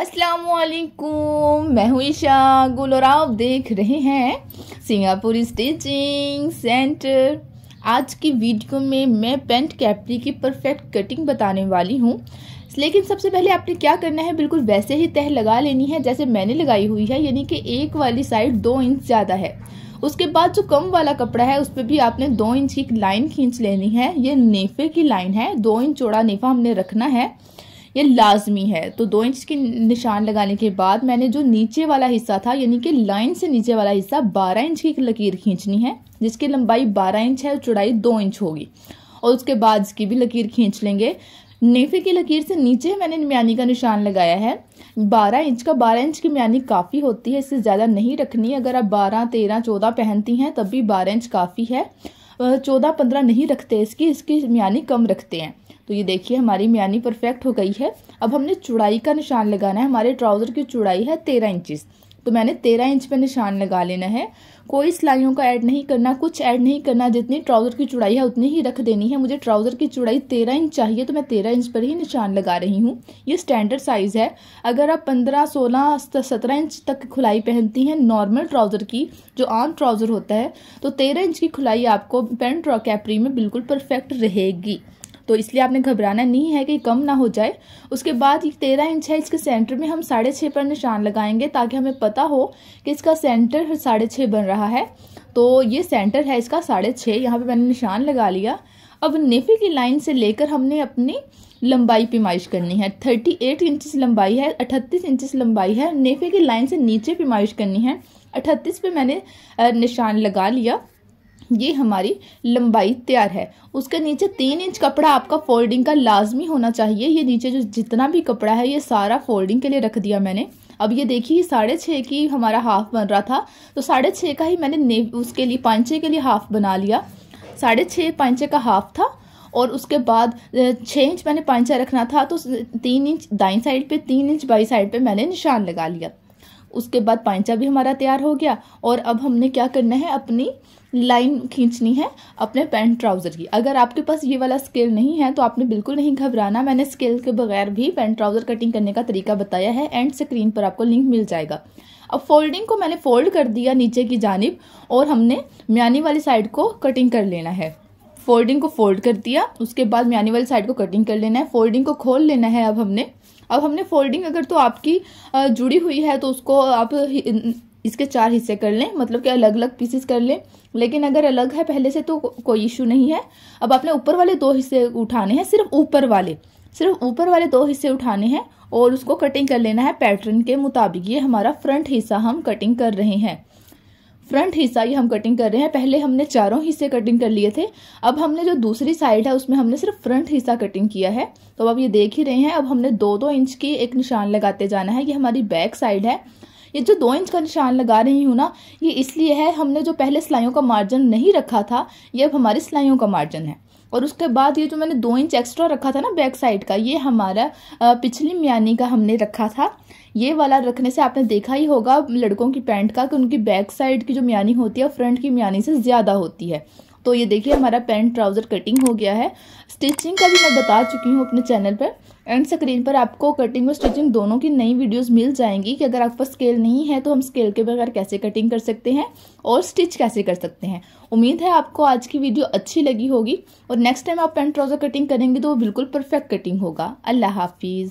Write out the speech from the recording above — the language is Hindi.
असलकुम मैं हूँ ईशा गुल और आप देख रहे हैं सिंगापुर स्टिचिंग सेंटर आज की वीडियो में मैं पेंट कैपरी की परफेक्ट कटिंग बताने वाली हूँ लेकिन सबसे पहले आपने क्या करना है बिल्कुल वैसे ही तह लगा लेनी है जैसे मैंने लगाई हुई है यानी कि एक वाली साइड दो इंच ज़्यादा है उसके बाद जो कम वाला कपड़ा है उस पर भी आपने दो इंच की लाइन खींच लेनी है ये नेफे की लाइन है दो इंच चौड़ा नेफा हमने रखना है ये लाजमी है तो दो इंच के निशान लगाने के बाद मैंने जो नीचे वाला हिस्सा था यानी कि लाइन से नीचे वाला हिस्सा बारह इंच की लकीर खींचनी है जिसकी लंबाई बारह इंच है और चौड़ाई दो इंच होगी और उसके बाद इसकी भी लकीर खींच लेंगे नेफे की लकीर से नीचे मैंने म्यानी का निशान लगाया है 12 इंच का 12 इंच की म्यानी काफ़ी होती है इससे ज़्यादा नहीं रखनी अगर आप 12, 13, 14 पहनती हैं तब भी 12 इंच काफ़ी है 14, 15 नहीं रखते इसकी इसकी म्यानी कम रखते हैं तो ये देखिए हमारी म्यानी परफेक्ट हो गई है अब हमने चुड़ाई का निशान लगाना है हमारे ट्राउज़र की चुड़ाई है तेरह इंचिस तो मैंने तेरह इंच पर निशान लगा लेना है कोई सिलाइयों का ऐड नहीं करना कुछ ऐड नहीं करना जितनी ट्राउज़र की चुड़ाई है उतनी ही रख देनी है मुझे ट्राउज़र की चुड़ाई तेरह इंच चाहिए तो मैं तेरह इंच पर ही निशान लगा रही हूँ ये स्टैंडर्ड साइज़ है अगर आप पंद्रह सोलह सत्रह इंच तक खुलाई पहनती हैं नॉर्मल ट्राउज़र की जो आम ट्राउज़र होता है तो तेरह इंच की खुलाई आपको पेंट और कैपरी में बिल्कुल परफेक्ट रहेगी तो इसलिए आपने घबराना नहीं है कि कम ना हो जाए उसके बाद तेरह इंच है इसके सेंटर में हम साढ़े छः पर निशान लगाएंगे ताकि हमें पता हो कि इसका सेंटर साढ़े छः बन रहा है तो ये सेंटर है इसका साढ़े छः यहाँ पर मैंने निशान लगा लिया अब नेफे की लाइन से लेकर हमने अपनी लंबाई पेमाइश करनी है थर्टी एट इंचिस लंबाई है अठतीस इंचिस लंबाई है नेफे की लाइन से नीचे पेमाइश करनी है अठतीस पे मैंने निशान लगा लिया ये हमारी लंबाई तैयार है उसके नीचे तीन इंच कपड़ा आपका फोल्डिंग का लाजमी होना चाहिए ये नीचे जो जितना भी कपड़ा है ये सारा फोल्डिंग के लिए रख दिया मैंने अब ये देखिए साढ़े छः की हमारा हाफ बन रहा था तो साढ़े छः का ही मैंने उसके लिए पाँचे के लिए हाफ बना लिया साढ़े छः पाँचे का हाफ था और उसके बाद छः इंच मैंने पाँचा रखना था तो तीन इंच दाई साइड पर तीन इंच बाई साइड पर मैंने निशान लगा लिया उसके बाद पैंचा भी हमारा तैयार हो गया और अब हमने क्या करना है अपनी लाइन खींचनी है अपने पैंट ट्राउज़र की अगर आपके पास ये वाला स्केल नहीं है तो आपने बिल्कुल नहीं घबराना मैंने स्केल के बगैर भी पैंट ट्राउज़र कटिंग करने का तरीका बताया है एंड स्क्रीन पर आपको लिंक मिल जाएगा अब फोल्डिंग को मैंने फोल्ड कर दिया नीचे की जानब और हमने म्यानी वाली साइड को कटिंग कर लेना है फोल्डिंग को फोल्ड कर दिया उसके बाद म्यानी वाली साइड को कटिंग कर लेना है फोल्डिंग को खोल लेना है अब हमने अब हमने फोल्डिंग अगर तो आपकी जुड़ी हुई है तो उसको आप इसके चार हिस्से कर लें मतलब कि अलग अलग पीसेस कर लें लेकिन अगर अलग है पहले से तो कोई इशू नहीं है अब आपने ऊपर वाले दो हिस्से उठाने हैं सिर्फ ऊपर वाले सिर्फ ऊपर वाले दो हिस्से उठाने हैं और उसको कटिंग कर लेना है पैटर्न के मुताबिक ये हमारा फ्रंट हिस्सा हम कटिंग कर रहे हैं फ्रंट हिस्सा ये हम कटिंग कर रहे हैं पहले हमने चारों हिस्से कटिंग कर लिए थे अब हमने जो दूसरी साइड है उसमें हमने सिर्फ फ्रंट हिस्सा कटिंग किया है तो अब ये देख ही रहे हैं अब हमने दो दो इंच की एक निशान लगाते जाना है ये हमारी बैक साइड है ये जो दो इंच का निशान लगा रही हूँ ना ये इसलिए है हमने जो पहले सिलाइयों का मार्जिन नहीं रखा था ये अब हमारी सिलाइयों का मार्जिन है और उसके बाद ये जो मैंने दो इंच एक्स्ट्रा रखा था ना बैक साइड का ये हमारा पिछली मियानी का हमने रखा था ये वाला रखने से आपने देखा ही होगा लड़कों की पैंट का कि उनकी बैक साइड की जो मियानी होती है फ्रंट की मियानी से ज़्यादा होती है तो ये देखिए हमारा पैंट ट्राउज़र कटिंग हो गया है स्टिचिंग का भी मैं बता चुकी हूँ अपने चैनल पर एंड स्क्रीन पर आपको कटिंग और स्टिचिंग दोनों की नई वीडियोस मिल जाएंगी कि अगर आपके पास स्केल नहीं है तो हम स्केल के बगैर कैसे कटिंग कर सकते हैं और स्टिच कैसे कर सकते हैं उम्मीद है आपको आज की वीडियो अच्छी लगी होगी और नेक्स्ट टाइम आप पेंट ट्राउज़र कटिंग करेंगे तो वो बिल्कुल परफेक्ट कटिंग होगा अल्लाह हाफिज़